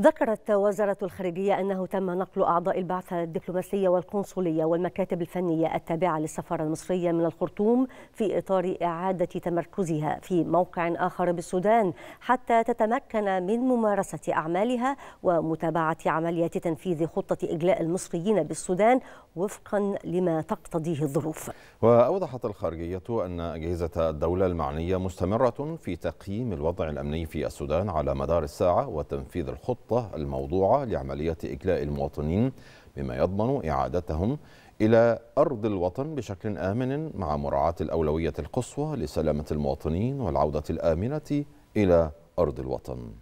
ذكرت وزارة الخارجية أنه تم نقل أعضاء البعثة الدبلوماسية والقنصلية والمكاتب الفنية التابعة للسفارة المصرية من الخرطوم في إطار إعادة تمركزها في موقع آخر بالسودان حتى تتمكن من ممارسة أعمالها ومتابعة عمليات تنفيذ خطة إجلاء المصريين بالسودان وفقا لما تقتضيه الظروف وأوضحت الخارجية أن أجهزة الدولة المعنية مستمرة في تقييم الوضع الأمني في السودان على مدار الساعة وتنفيذ الخطة الخطة الموضوعة لعملية إجلاء المواطنين بما يضمن إعادتهم إلى أرض الوطن بشكل آمن مع مراعاة الأولوية القصوى لسلامة المواطنين والعودة الآمنة إلى أرض الوطن